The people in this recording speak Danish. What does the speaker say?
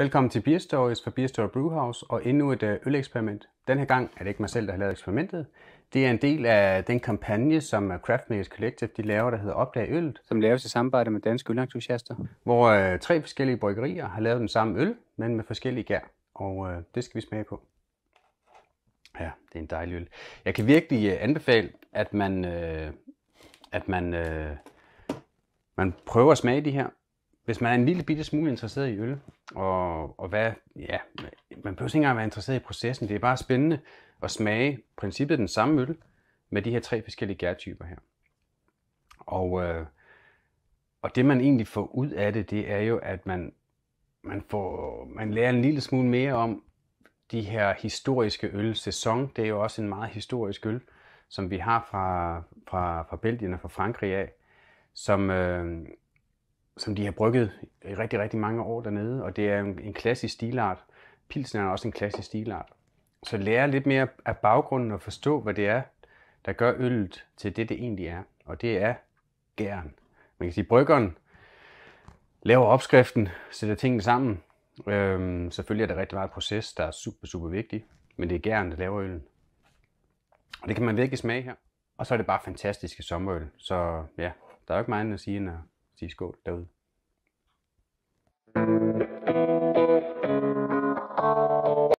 Velkommen til Beer Stories fra Beer Story Brewhouse og endnu et øh, øleksperiment. Den her gang er det ikke mig selv, der har lavet eksperimentet. Det er en del af den kampagne, som øh, Craft Makers Collective de laver, der hedder Opdag Øllet. Som laves i samarbejde med danske ølentusiaster. Hvor øh, tre forskellige bryggerier har lavet den samme øl, men med forskellige gær. Og øh, det skal vi smage på. Ja, det er en dejlig øl. Jeg kan virkelig øh, anbefale, at man, øh, at man, øh, man prøver at smage de her. Hvis man er en lille bitte smule interesseret i øl, og, og hvad, ja, man behøver ikke engang være interesseret i processen. Det er bare spændende at smage princippet den samme øl med de her tre forskellige gærtyper her. Og, øh, og det man egentlig får ud af det, det er jo, at man, man, får, man lærer en lille smule mere om de her historiske øl. Sæson, det er jo også en meget historisk øl, som vi har fra, fra, fra Belgien og fra Frankrig af, som, øh, som de har brygget rigtig, rigtig mange år dernede, og det er en, en klassisk stilart. Pilsen er også en klassisk stilart. Så lære lidt mere af baggrunden og forstå, hvad det er, der gør øllet til det, det egentlig er. Og det er gæren. Man kan sige, bryggeren laver opskriften, sætter tingene sammen. Øhm, selvfølgelig er det rigtig meget proces, der er super, super vigtig, men det er gæren, der laver øllen. Og det kan man virkelig smage her. Og så er det bare fantastiske sommerøl. Så ja, der er jo ikke meget andet at sige end at sige skål derude.